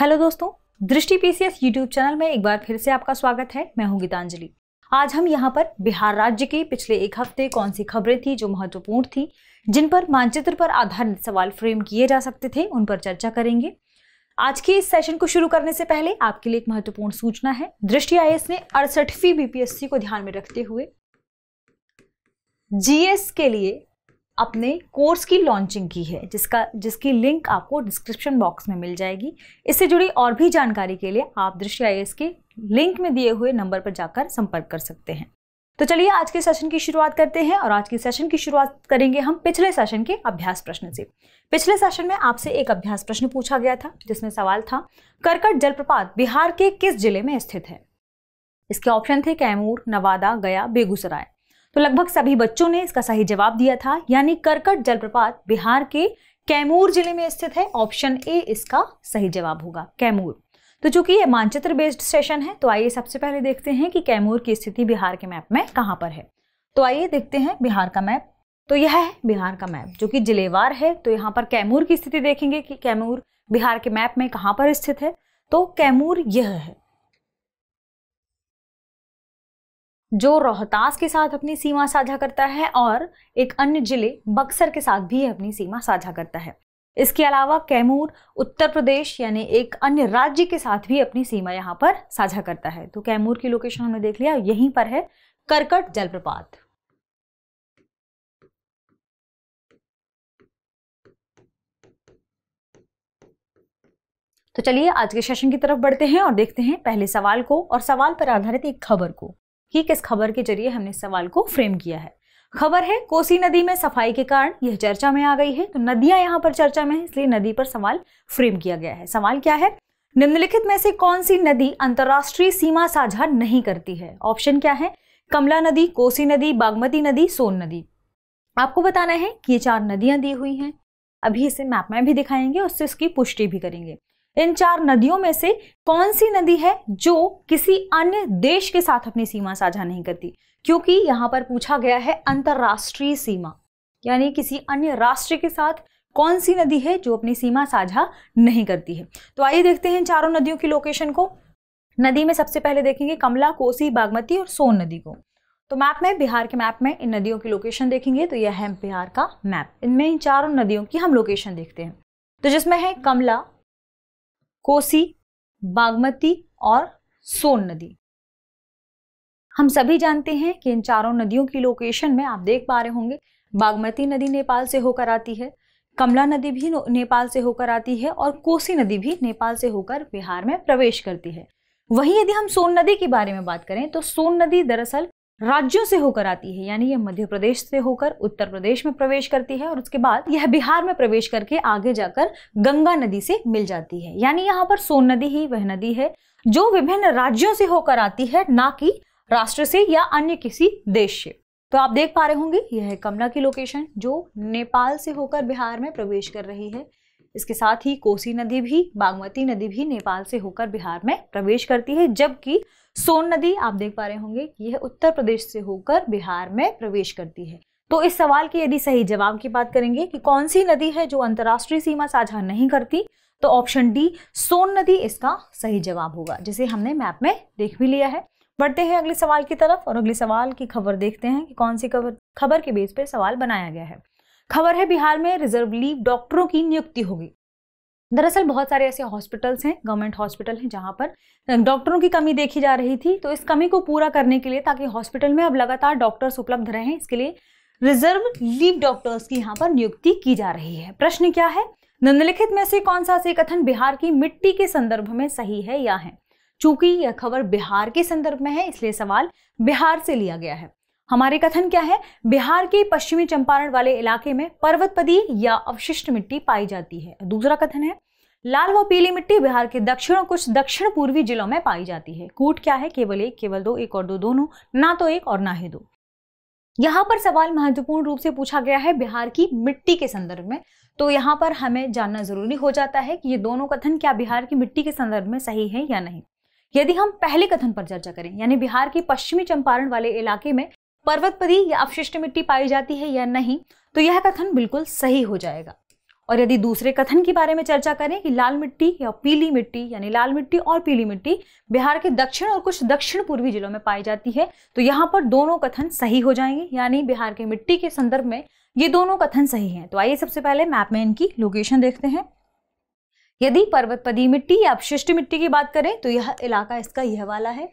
hello दोस्तों दृष्टि PCS YouTube channel में एक बार फिर से आपका स्वागत है मैं हूं गीतांजलि आज हम यहां पर बिहार राज्य के पिछले एक हफ्ते कौन सी खबरें थी जो महत्वपूर्ण थी जिन पर मानचित्र पर आधारित सवाल फ्रेम किए जा सकते थे उन पर चर्चा करेंगे आज के इस सेशन को शुरू करने से पहले आपके लिए एक महत्वपूर्ण सूचना है दृष्टि आई ने अड़सठवीं बीपीएससी को ध्यान में रखते हुए जीएस के लिए अपने कोर्स की लॉन्चिंग की है जिसका जिसकी लिंक आपको डिस्क्रिप्शन बॉक्स में मिल जाएगी इससे जुड़ी और भी जानकारी के लिए आप दृश्य आई के लिंक में दिए हुए नंबर पर जाकर संपर्क कर सकते हैं तो चलिए आज के सेशन की शुरुआत करते हैं और आज के सेशन की शुरुआत करेंगे हम पिछले सेशन के अभ्यास प्रश्न से पिछले सेशन में आपसे एक अभ्यास प्रश्न पूछा गया था जिसमें सवाल था करकट जलप्रपात बिहार के किस जिले में स्थित है इसके ऑप्शन थे कैमूर नवादा गया बेगूसराय तो लगभग सभी बच्चों ने इसका सही जवाब दिया था यानी करकट जलप्रपात बिहार के कैमूर जिले में स्थित है ऑप्शन ए इसका सही जवाब होगा कैमूर तो चूंकि ये मानचित्र बेस्ड सेशन है तो आइए सबसे पहले देखते हैं कि कैमूर की स्थिति बिहार के मैप में कहाँ पर है तो आइए देखते हैं बिहार का मैप तो यह है बिहार का मैप जो कि जिलेवार है तो यहाँ पर कैमूर की स्थिति देखेंगे कि कैमूर बिहार के मैप में कहाँ पर स्थित है तो कैमूर यह है जो रोहतास के साथ अपनी सीमा साझा करता है और एक अन्य जिले बक्सर के साथ भी अपनी सीमा साझा करता है इसके अलावा कैमूर उत्तर प्रदेश यानी एक अन्य राज्य के साथ भी अपनी सीमा यहाँ पर साझा करता है तो कैमूर की लोकेशन हमने देख लिया यहीं पर है करकट जलप्रपात तो चलिए आज के सेशन की तरफ बढ़ते हैं और देखते हैं पहले सवाल को और सवाल पर आधारित एक खबर को कि किस खबर के जरिए हमने सवाल को फ्रेम किया है खबर है कोसी नदी में सफाई के कारण यह चर्चा में आ गई है तो नदियां यहाँ पर चर्चा में है इसलिए नदी पर सवाल फ्रेम किया गया है सवाल क्या है निम्नलिखित में से कौन सी नदी अंतर्राष्ट्रीय सीमा साझा नहीं करती है ऑप्शन क्या है कमला नदी कोसी नदी बागमती नदी सोन नदी आपको बताना है कि ये चार नदियां दी हुई हैं अभी इसे मैप में भी दिखाएंगे उससे इसकी पुष्टि भी करेंगे इन चार नदियों में से कौन सी नदी है जो किसी अन्य देश के साथ अपनी सीमा साझा नहीं करती क्योंकि यहां पर पूछा गया है अंतर्राष्ट्रीय सीमा यानी किसी अन्य राष्ट्र के साथ कौन सी नदी है जो अपनी सीमा साझा नहीं करती है तो आइए देखते हैं चारों नदियों की लोकेशन को नदी में सबसे पहले देखेंगे कमला कोसी बागमती और सोन नदी को तो मैप में बिहार के मैप में इन नदियों की लोकेशन देखेंगे तो यह है बिहार का मैप इनमें इन चारों नदियों की हम लोकेशन देखते हैं तो जिसमें है कमला कोसी बागमती और सोन नदी हम सभी जानते हैं कि इन चारों नदियों की लोकेशन में आप देख पा रहे होंगे बागमती नदी नेपाल से होकर आती है कमला नदी भी नेपाल से होकर आती है और कोसी नदी भी नेपाल से होकर बिहार में प्रवेश करती है वहीं यदि हम सोन नदी के बारे में बात करें तो सोन नदी दरअसल राज्यों से होकर आती है यानी यह मध्य प्रदेश से होकर उत्तर प्रदेश में प्रवेश करती है और उसके बाद यह बिहार में प्रवेश करके आगे जाकर गंगा नदी से मिल जाती है यानी यहाँ पर सोन नदी ही वह नदी है जो विभिन्न राज्यों से होकर आती है ना कि राष्ट्र से या अन्य किसी देश से तो आप देख पा रहे होंगे यह है कमला की लोकेशन जो नेपाल से होकर बिहार में प्रवेश कर रही है इसके साथ ही कोसी नदी भी बागमती नदी भी नेपाल से होकर बिहार में प्रवेश करती है जबकि सोन नदी आप देख पा रहे होंगे यह उत्तर प्रदेश से होकर बिहार में प्रवेश करती है तो इस सवाल के यदि सही जवाब की बात करेंगे कि कौन सी नदी है जो अंतर्राष्ट्रीय सीमा साझा नहीं करती तो ऑप्शन डी सोन नदी इसका सही जवाब होगा जिसे हमने मैप में देख भी लिया है बढ़ते हैं अगले सवाल की तरफ और अगले सवाल की खबर देखते हैं कि कौन सी खबर खबर के बेस पर सवाल बनाया गया है खबर है बिहार में रिजर्व लीव डॉक्टरों की नियुक्ति होगी दरअसल बहुत सारे ऐसे हॉस्पिटल्स हैं गवर्नमेंट हॉस्पिटल हैं जहाँ पर डॉक्टरों की कमी देखी जा रही थी तो इस कमी को पूरा करने के लिए ताकि हॉस्पिटल में अब लगातार डॉक्टर्स उपलब्ध रहें इसके लिए रिजर्व लीव डॉक्टर्स की यहाँ पर नियुक्ति की जा रही है प्रश्न क्या है निम्नलिखित में से कौन सा से कथन बिहार की मिट्टी के संदर्भ में सही है या है चूंकि यह खबर बिहार के संदर्भ में है इसलिए सवाल बिहार से लिया गया है हमारे कथन क्या है बिहार के पश्चिमी चंपारण वाले इलाके में पर्वतपदी या अवशिष्ट मिट्टी पाई जाती है दूसरा कथन है लाल व पीली मिट्टी बिहार के दक्षिण और कुछ दक्षिण पूर्वी जिलों में पाई जाती है कूट क्या है केवल एक केवल दो एक और दो दोनों ना तो एक और ना ही दो यहाँ पर सवाल महत्वपूर्ण रूप से पूछा गया है बिहार की मिट्टी के संदर्भ में तो यहाँ पर हमें जानना जरूरी हो जाता है कि ये दोनों कथन क्या बिहार की मिट्टी के संदर्भ में सही है या नहीं यदि हम पहले कथन पर चर्चा करें यानी बिहार की पश्चिमी चंपारण वाले इलाके में पर्वतपदी या अपशिष्ट मिट्टी पाई जाती है या नहीं तो यह कथन बिल्कुल सही हो जाएगा और यदि दूसरे कथन के बारे में चर्चा करें कि लाल मिट्टी या पीली मिट्टी यानी लाल मिट्टी और पीली मिट्टी बिहार के दक्षिण और कुछ दक्षिण पूर्वी जिलों में पाई जाती है तो यहाँ पर दोनों कथन सही हो जाएंगे यानी बिहार के मिट्टी के संदर्भ में ये दोनों कथन सही हैं तो आइए सबसे पहले मैप में इनकी लोकेशन देखते हैं यदि पर्वतपदी मिट्टी या अपशिष्ट मिट्टी की बात करें तो यह इलाका इसका यह वाला है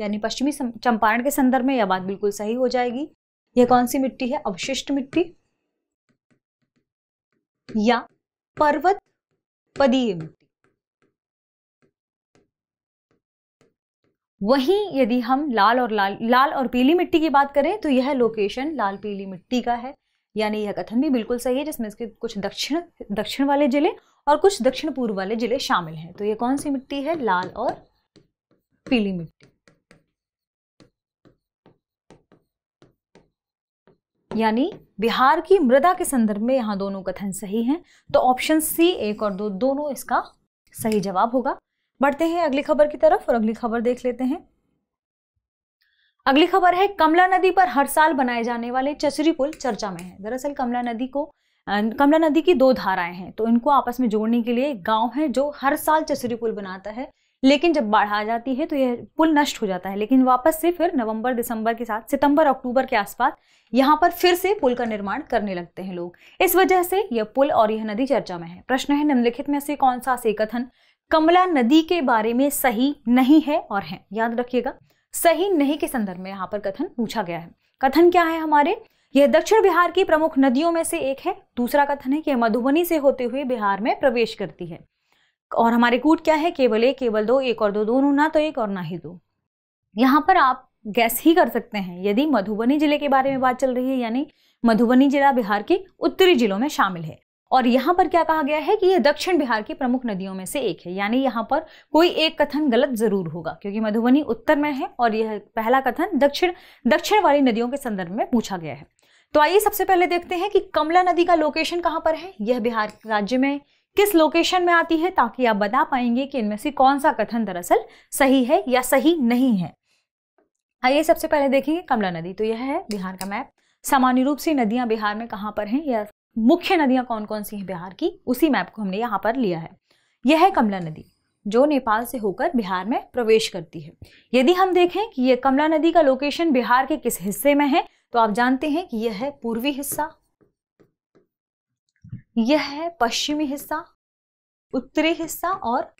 यानी पश्चिमी चंपारण के संदर्भ में यह बात बिल्कुल सही हो जाएगी यह कौन सी मिट्टी है अवशिष्ट मिट्टी या पर्वत मिट्टी वहीं यदि हम लाल और लाल लाल और पीली मिट्टी की बात करें तो यह लोकेशन लाल पीली मिट्टी का है यानी यह कथन भी बिल्कुल सही है जिसमें इसके कुछ दक्षिण दक्षिण वाले जिले और कुछ दक्षिण पूर्व वाले जिले शामिल हैं तो यह कौन सी मिट्टी है लाल और पीली मिट्टी यानी बिहार की मृदा के संदर्भ में यहाँ दोनों कथन सही हैं तो ऑप्शन सी एक और दो दोनों इसका सही जवाब होगा बढ़ते हैं अगली खबर की तरफ और अगली खबर देख लेते हैं अगली खबर है कमला नदी पर हर साल बनाए जाने वाले चचरी पुल चर्चा में है दरअसल कमला नदी को कमला नदी की दो धाराएं हैं तो इनको आपस में जोड़ने के लिए गांव है जो हर साल चचरी पुल बनाता है लेकिन जब बाढ़ आ जाती है तो यह पुल नष्ट हो जाता है लेकिन वापस से फिर नवंबर दिसंबर के साथ सितंबर अक्टूबर के आसपास यहाँ पर फिर से पुल का निर्माण करने लगते हैं लोग इस वजह से यह पुल और यह नदी चर्चा में है प्रश्न है निम्नलिखित में से कौन सा से कथन कमला नदी के बारे में सही नहीं है और है याद रखिएगा सही नहीं के संदर्भ में यहाँ पर कथन पूछा गया है कथन क्या है हमारे यह दक्षिण बिहार की प्रमुख नदियों में से एक है दूसरा कथन है कि यह मधुबनी से होते हुए बिहार में प्रवेश करती है और हमारे कूट क्या है केवल एक केवल दो एक और दो दोनों ना तो एक और ना ही दो यहाँ पर आप गैस ही कर सकते हैं यदि मधुबनी जिले के बारे में बात चल रही है यानी मधुबनी जिला बिहार के उत्तरी जिलों में शामिल है और यहाँ पर क्या कहा गया है कि यह दक्षिण बिहार की प्रमुख नदियों में से एक है यानी यहाँ पर कोई एक कथन गलत जरूर होगा क्योंकि मधुबनी उत्तर में है और यह पहला कथन दक्षिण दक्षिण वाली नदियों के संदर्भ में पूछा गया है तो आइए सबसे पहले देखते हैं कि कमला नदी का लोकेशन कहाँ पर है यह बिहार राज्य में किस लोकेशन में आती है ताकि आप बता पाएंगे कि इनमें से कौन सा कथन दरअसल सही है या सही नहीं है आइए सबसे पहले देखेंगे कमला नदी तो यह है बिहार का मैप सामान्य रूप से नदियां बिहार में कहां पर हैं या मुख्य नदियां कौन कौन सी हैं बिहार की उसी मैप को हमने यहाँ पर लिया है यह है कमला नदी जो नेपाल से होकर बिहार में प्रवेश करती है यदि हम देखें कि यह कमला नदी का लोकेशन बिहार के किस हिस्से में है तो आप जानते हैं कि यह है पूर्वी हिस्सा यह है पश्चिमी हिस्सा उत्तरी हिस्सा और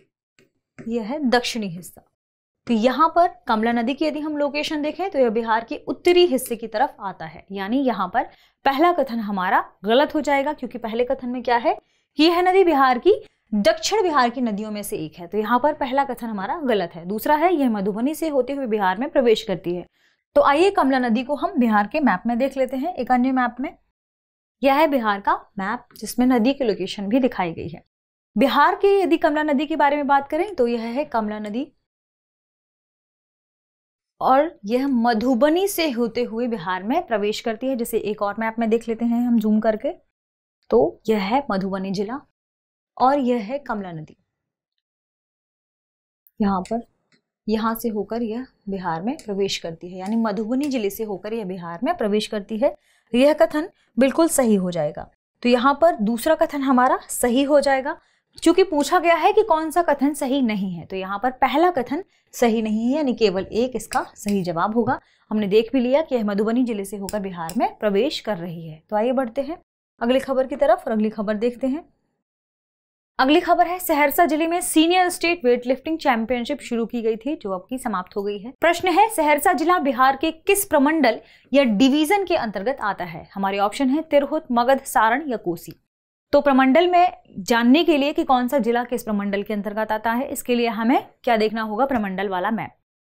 यह है दक्षिणी हिस्सा तो यहां पर कमला नदी की यदि हम लोकेशन देखें तो यह बिहार के उत्तरी हिस्से की तरफ आता है यानी यहां पर पहला कथन हमारा गलत हो जाएगा क्योंकि पहले कथन में क्या है कि यह नदी बिहार की दक्षिण बिहार की नदियों में से एक है तो यहाँ पर पहला कथन हमारा गलत है दूसरा है यह मधुबनी से होते हुए बिहार में प्रवेश करती है तो आइए कमला नदी को हम बिहार के मैप में देख लेते हैं एक अन्य मैप में यह है बिहार का मैप जिसमें नदी की लोकेशन भी दिखाई गई है बिहार की यदि कमला नदी के बारे में बात करें तो यह है कमला नदी और यह मधुबनी से होते हुए बिहार में प्रवेश करती है जिसे एक और मैप में देख लेते हैं हम जूम करके तो यह है मधुबनी जिला और यह है कमला नदी यहाँ पर यहाँ से होकर यह बिहार में प्रवेश करती है यानी मधुबनी जिले से होकर यह बिहार में प्रवेश करती है यह कथन बिल्कुल सही हो जाएगा तो यहाँ पर दूसरा कथन हमारा सही हो जाएगा क्योंकि पूछा गया है कि कौन सा कथन सही नहीं है तो यहाँ पर पहला कथन सही नहीं है यानी केवल एक इसका सही जवाब होगा हमने देख भी लिया कि यह मधुबनी जिले से होकर बिहार में प्रवेश कर रही है तो आइए बढ़ते हैं अगली खबर की तरफ और अगली खबर देखते हैं अगली खबर है सहरसा जिले में सीनियर स्टेट वेटलिफ्टिंग चैंपियनशिप शुरू की गई थी जो अब की समाप्त हो गई है प्रश्न है सहरसा जिला बिहार के किस प्रमंडल या डिवीजन के अंतर्गत आता है हमारे ऑप्शन है तिरहुत मगध सारण या कोसी तो प्रमंडल में जानने के लिए कि कौन सा जिला किस प्रमंडल के अंतर्गत आता है इसके लिए हमें क्या देखना होगा प्रमंडल वाला मैप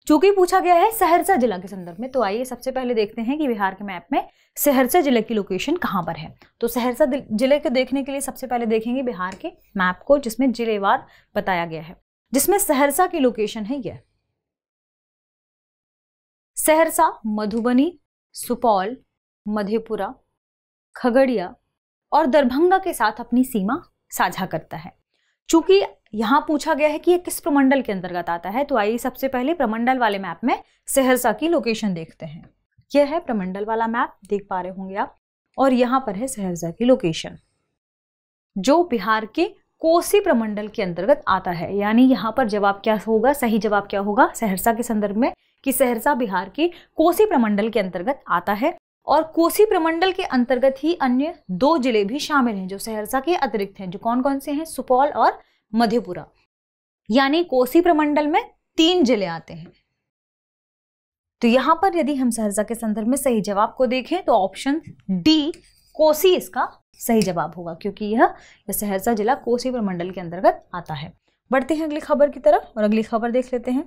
चूंकि पूछा गया है सहरसा जिला के संदर्भ में तो आइए सबसे पहले देखते हैं कि बिहार के मैप में सहरसा जिले की लोकेशन कहाँ पर है तो सहरसा जिले को देखने के लिए सबसे पहले देखेंगे बिहार के मैप को जिसमें जिलेवार बताया गया है जिसमें सहरसा की लोकेशन है यह सहरसा मधुबनी सुपौल मधेपुरा खगड़िया और दरभंगा के साथ अपनी सीमा साझा करता है चूंकि यहाँ पूछा गया है कि ये किस प्रमंडल के अंतर्गत आता है तो आइए सबसे पहले प्रमंडल वाले मैप में सहरसा की लोकेशन देखते हैं यह है प्रमंडल वाला मैप देख पा रहे होंगे आप और यहाँ पर है सहरसा की लोकेशन जो बिहार के कोसी प्रमंडल के अंतर्गत आता है यानी यहाँ पर जवाब क्या होगा सही जवाब क्या होगा सहरसा के संदर्भ में कि सहरसा बिहार के कोसी प्रमंडल के अंतर्गत आता है और कोसी प्रमंडल के अंतर्गत ही अन्य दो जिले भी शामिल हैं जो सहरसा के अतिरिक्त हैं जो कौन कौन से हैं सुपौल और मधेपुरा यानी कोसी प्रमंडल में तीन जिले आते हैं तो यहां पर यदि हम सहरसा के संदर्भ में सही जवाब को देखें तो ऑप्शन डी कोसी इसका सही जवाब होगा क्योंकि यह सहरसा जिला कोसी प्रमंडल के अंतर्गत आता है बढ़ते हैं अगली खबर की तरफ और अगली खबर देख लेते हैं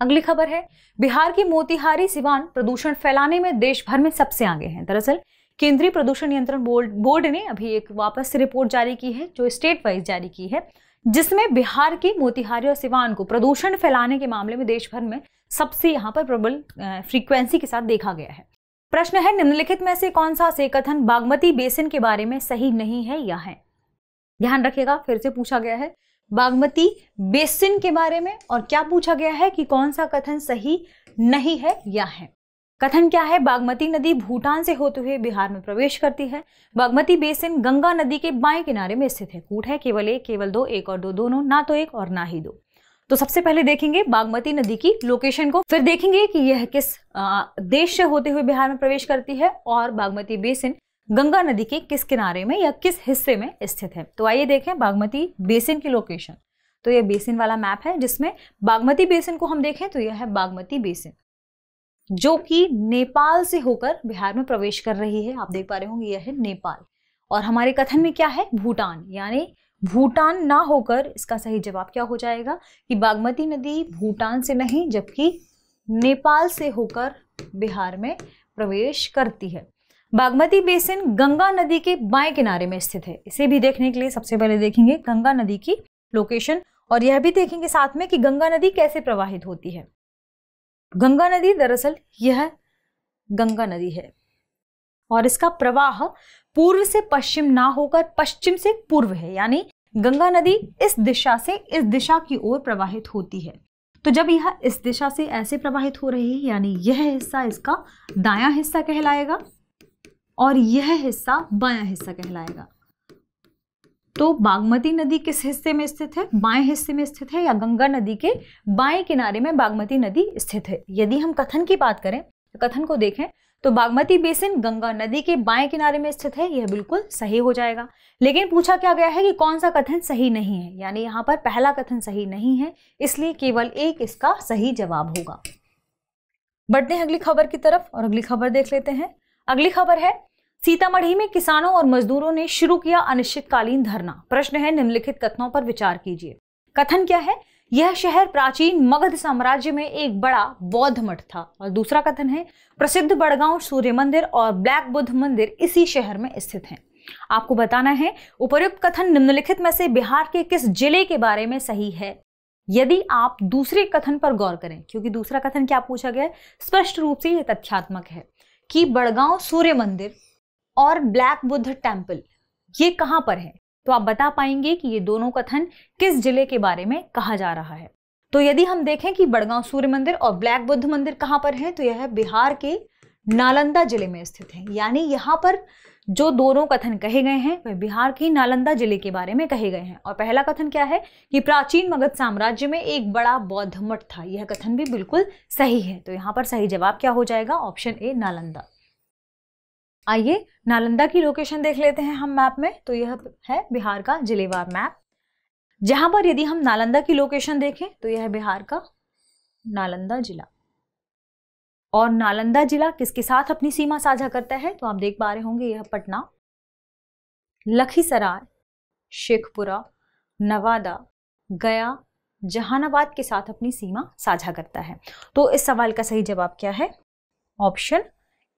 अगली खबर है बिहार की मोतिहारी सिवान प्रदूषण फैलाने में देश भर में सबसे आगे हैं दरअसल केंद्रीय प्रदूषण नियंत्रण बोर्ड बोर्ड ने अभी एक वापस रिपोर्ट जारी की है जो स्टेट वाइज जारी की है जिसमें बिहार के मोतिहारी और सिवान को प्रदूषण फैलाने के मामले में देश भर में सबसे यहाँ पर प्रबल फ्रीक्वेंसी के साथ देखा गया है प्रश्न है निम्नलिखित में से कौन सा से कथन बागमती बेसिन के बारे में सही नहीं है या है ध्यान रखिएगा फिर से पूछा गया है बागमती बेसिन के बारे में और क्या पूछा गया है कि कौन सा कथन सही नहीं है या है कथन क्या है बागमती नदी भूटान से होते हुए बिहार में प्रवेश करती है बागमती बेसिन गंगा नदी के बाएं किनारे में स्थित है कूट है केवल एक केवल दो एक और दो दोनों ना तो एक और ना ही दो तो सबसे पहले देखेंगे बागमती नदी की लोकेशन को फिर देखेंगे कि यह किस देश से होते हुए बिहार में प्रवेश करती है और बागमती बेसिन गंगा नदी के किस किनारे में या किस हिस्से में स्थित है तो आइए देखें बागमती बेसिन की लोकेशन तो यह बेसिन वाला मैप है जिसमें बागमती बेसिन को हम देखें तो यह है बागमती बेसिन जो कि नेपाल से होकर बिहार में प्रवेश कर रही है आप देख पा रहे होंगे यह है नेपाल और हमारे कथन में क्या है भूटान यानी भूटान ना होकर इसका सही जवाब क्या हो जाएगा कि बागमती नदी भूटान से नहीं जबकि नेपाल से होकर बिहार में प्रवेश करती है बागमती बेसिन गंगा नदी के बाएं किनारे में स्थित है इसे भी देखने के लिए सबसे पहले देखेंगे गंगा नदी की लोकेशन और यह भी देखेंगे साथ में कि गंगा नदी कैसे प्रवाहित होती है गंगा नदी दरअसल यह गंगा नदी है और इसका प्रवाह पूर्व से पश्चिम ना होकर पश्चिम से पूर्व है यानी गंगा नदी इस दिशा से इस दिशा की ओर प्रवाहित होती है तो जब यह इस दिशा से ऐसे प्रवाहित हो रही है यानी यह हिस्सा इसका दायां हिस्सा कहलाएगा और यह हिस्सा बायां हिस्सा कहलाएगा तो बागमती नदी किस हिस्से में स्थित है बाएं हिस्से में स्थित है या गंगा नदी के बाएं किनारे में बागमती नदी स्थित है यदि हम कथन की बात करें कथन को देखें तो बागमती बेसिन गंगा नदी के बाएं किनारे में स्थित है यह बिल्कुल सही हो जाएगा लेकिन पूछा क्या गया है कि कौन सा कथन सही नहीं है यानी यहाँ पर पहला कथन सही नहीं है इसलिए केवल एक इसका सही जवाब होगा बढ़ते हैं अगली खबर की तरफ और अगली खबर देख लेते हैं अगली खबर है सीतामढ़ी में किसानों और मजदूरों ने शुरू किया अनिश्चितकालीन धरना प्रश्न है निम्नलिखित कथनों पर विचार कीजिए कथन क्या है यह शहर प्राचीन मगध साम्राज्य में एक बड़ा बौद्ध मठ था और दूसरा कथन है प्रसिद्ध बड़गांव सूर्य मंदिर और ब्लैक बुद्ध मंदिर इसी शहर में स्थित हैं आपको बताना है उपयुक्त कथन निम्नलिखित में से बिहार के किस जिले के बारे में सही है यदि आप दूसरे कथन पर गौर करें क्योंकि दूसरा कथन क्या पूछा गया स्पष्ट रूप से यह तथ्यात्मक है कि बड़गांव सूर्य मंदिर और ब्लैक बुद्ध टेम्पल ये कहाँ पर है तो आप बता पाएंगे कि ये दोनों कथन किस जिले के बारे में कहा जा रहा है तो यदि हम देखें कि बड़गांव सूर्य मंदिर और ब्लैक बुद्ध मंदिर कहाँ पर है तो यह है बिहार के नालंदा जिले में स्थित है यानी यहाँ पर जो दोनों कथन कहे गए हैं वह बिहार के नालंदा जिले के बारे में कहे गए हैं और पहला कथन क्या है कि प्राचीन मगध साम्राज्य में एक बड़ा बौद्ध मठ था यह कथन भी बिल्कुल सही है तो यहाँ पर सही जवाब क्या हो जाएगा ऑप्शन ए नालंदा आइए नालंदा की लोकेशन देख लेते हैं हम मैप में तो यह है बिहार का जिलेवार मैप जहां पर यदि हम नालंदा की लोकेशन देखें तो यह है बिहार का नालंदा जिला और नालंदा जिला किसके साथ अपनी सीमा साझा करता है तो आप देख पा रहे होंगे यह पटना लखीसराय शेखपुरा नवादा गया जहानाबाद के साथ अपनी सीमा साझा करता है तो इस सवाल का सही जवाब क्या है ऑप्शन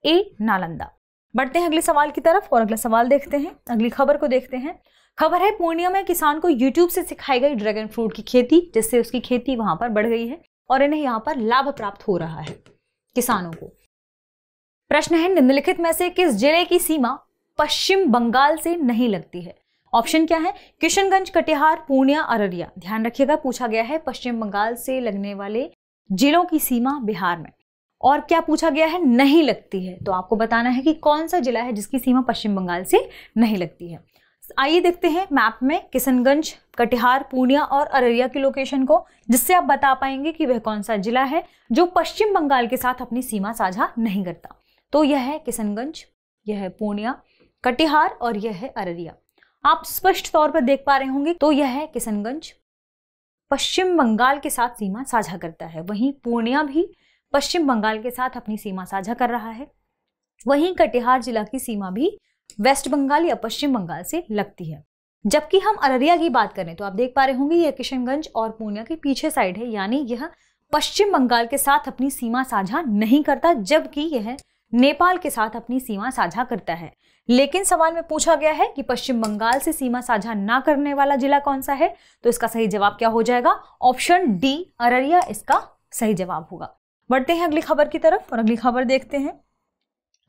ए नालंदा बढ़ते हैं अगले सवाल की तरफ और अगला सवाल देखते हैं अगली खबर को देखते हैं खबर है पूर्णिया में किसान को यूट्यूब से सिखाई गई ड्रैगन फ्रूट की खेती जिससे उसकी खेती वहां पर बढ़ गई है और इन्हें यहाँ पर लाभ प्राप्त हो रहा है किसानों को प्रश्न है निम्नलिखित में से किस जिले की सीमा पश्चिम बंगाल से नहीं लगती है ऑप्शन क्या है किशनगंज कटिहार पूर्णिया अररिया ध्यान रखिएगा पूछा गया है पश्चिम बंगाल से लगने वाले जिलों की सीमा बिहार में और क्या पूछा गया है नहीं लगती है तो आपको बताना है कि कौन सा जिला है जिसकी सीमा पश्चिम बंगाल से नहीं लगती है आइए देखते हैं मैप में किशनगंज कटिहार पूर्णिया और अररिया की लोकेशन को जिससे आप बता पाएंगे कि वह कौन सा जिला है जो पश्चिम बंगाल के साथ अपनी सीमा साझा नहीं करता तो यह है किशनगंज यह है पूर्णिया कटिहार और यह है अररिया आप स्पष्ट तौर पर देख पा रहे होंगे तो यह है किशनगंज पश्चिम बंगाल के साथ सीमा साझा करता है वहीं पूर्णिया भी पश्चिम बंगाल के साथ अपनी सीमा साझा कर रहा है वहीं कटिहार जिला की सीमा भी वेस्ट बंगाल या पश्चिम बंगाल से लगती है जबकि हम अररिया की बात करें तो आप देख पा रहे होंगे यह किशनगंज और पूर्णिया के पीछे साइड है यानी यह पश्चिम बंगाल के साथ अपनी सीमा साझा नहीं करता जबकि यह नेपाल के साथ अपनी सीमा साझा करता है लेकिन सवाल में पूछा गया है कि पश्चिम बंगाल से सीमा साझा ना करने वाला जिला कौन सा है तो इसका सही जवाब क्या हो जाएगा ऑप्शन डी अररिया इसका सही जवाब होगा बढ़ते हैं अगली खबर की तरफ और अगली खबर देखते हैं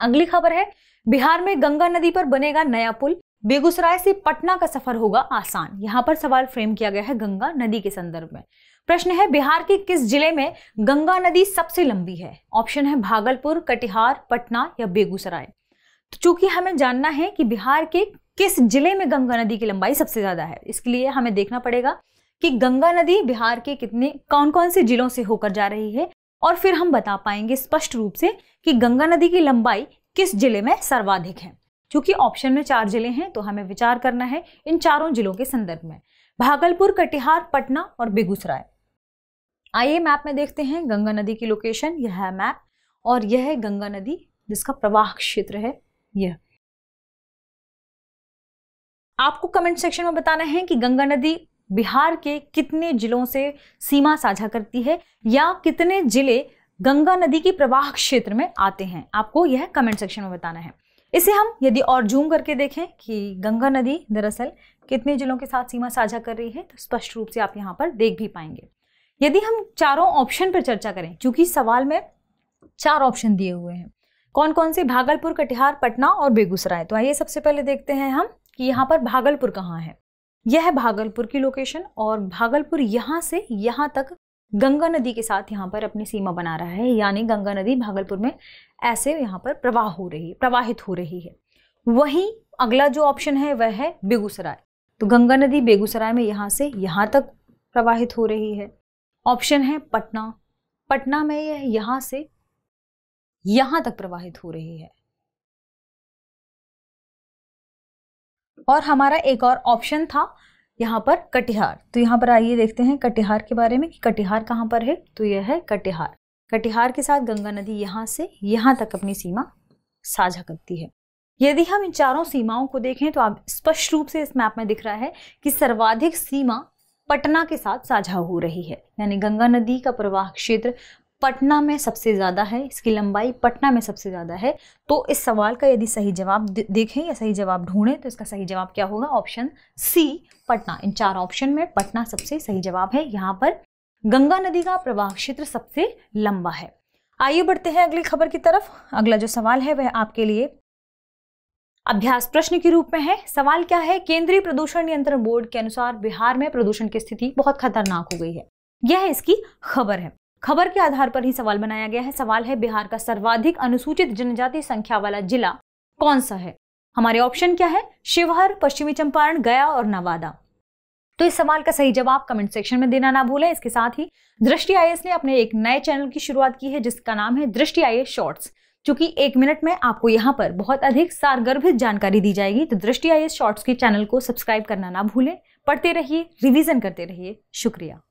अगली खबर है बिहार में गंगा नदी पर बनेगा नया पुल बेगूसराय से पटना का सफर होगा आसान यहाँ पर सवाल फ्रेम किया गया है गंगा नदी के संदर्भ में प्रश्न है बिहार के किस जिले में गंगा नदी सबसे लंबी है ऑप्शन है भागलपुर कटिहार पटना या बेगूसराय तो चूंकि हमें जानना है कि बिहार के किस जिले में गंगा नदी की लंबाई सबसे ज्यादा है इसके लिए हमें देखना पड़ेगा कि गंगा नदी बिहार के कितने कौन कौन से जिलों से होकर जा रही है और फिर हम बता पाएंगे स्पष्ट रूप से कि गंगा नदी की लंबाई किस जिले में सर्वाधिक है क्योंकि ऑप्शन में चार जिले हैं तो हमें विचार करना है इन चारों जिलों के संदर्भ में भागलपुर कटिहार पटना और बेगूसराय आइए मैप में देखते हैं गंगा नदी की लोकेशन यह है मैप और यह है गंगा नदी जिसका प्रवाह क्षेत्र है यह आपको कमेंट सेक्शन में बताना है कि गंगा नदी बिहार के कितने जिलों से सीमा साझा करती है या कितने जिले गंगा नदी की प्रवाह क्षेत्र में आते हैं आपको यह कमेंट सेक्शन में बताना है इसे हम यदि और जूम करके देखें कि गंगा नदी दरअसल कितने जिलों के साथ सीमा साझा कर रही है तो स्पष्ट रूप से आप यहाँ पर देख भी पाएंगे यदि हम चारों ऑप्शन पर चर्चा करें क्योंकि सवाल में चार ऑप्शन दिए हुए हैं कौन कौन से भागलपुर कटिहार पटना और बेगूसराय तो आइए सबसे पहले देखते हैं हम कि यहाँ पर भागलपुर कहाँ है यह है भागलपुर की लोकेशन और भागलपुर यहाँ से यहाँ तक गंगा नदी के साथ यहाँ पर अपनी सीमा बना रहा है यानी गंगा नदी भागलपुर में ऐसे यहाँ पर प्रवाह हो रही है प्रवाहित हो रही है वहीं अगला जो ऑप्शन है वह है बेगूसराय तो गंगा नदी बेगूसराय में यहाँ से यहाँ तक प्रवाहित हो रही है ऑप्शन है पटना पटना में यह यहाँ से यहाँ तक प्रवाहित हो रही है और हमारा एक और ऑप्शन था यहाँ पर कटिहार तो यहाँ पर आइए देखते हैं कटिहार के बारे में कि कटिहार कहाँ पर है तो यह है कटिहार कटिहार के साथ गंगा नदी यहाँ से यहाँ तक अपनी सीमा साझा करती है यदि हम इन चारों सीमाओं को देखें तो आप स्पष्ट रूप से इस मैप में दिख रहा है कि सर्वाधिक सीमा पटना के साथ साझा हो रही है यानी गंगा नदी का प्रवाह क्षेत्र पटना में सबसे ज़्यादा है इसकी लंबाई पटना में सबसे ज़्यादा है तो इस सवाल का यदि सही जवाब देखें या सही जवाब ढूंढें तो इसका सही जवाब क्या होगा ऑप्शन सी पटना इन चार ऑप्शन में पटना सबसे सही जवाब है यहाँ पर गंगा नदी का प्रवाह क्षेत्र सबसे लंबा है आइए बढ़ते हैं अगली खबर की तरफ अगला जो सवाल है वह आपके लिए अभ्यास प्रश्न के रूप में है सवाल क्या है केंद्रीय प्रदूषण नियंत्रण बोर्ड के अनुसार बिहार में प्रदूषण की स्थिति बहुत खतरनाक हो गई है यह इसकी खबर है खबर के आधार पर ही सवाल बनाया गया है सवाल है बिहार का सर्वाधिक अनुसूचित जनजाति संख्या वाला जिला कौन सा है हमारे ऑप्शन क्या है शिवहर पश्चिमी चंपारण गया और नवादा तो इस सवाल का सही जवाब कमेंट सेक्शन में देना ना भूलें इसके साथ ही दृष्टि आई ने अपने एक नए चैनल की शुरुआत की है जिसका नाम है दृष्टि आई शॉर्ट्स चूंकि एक मिनट में आपको यहाँ पर बहुत अधिक सारगर्भित जानकारी दी जाएगी तो दृष्टि आई शॉर्ट्स के चैनल को सब्सक्राइब करना ना भूलें पढ़ते रहिए रिविजन करते रहिए शुक्रिया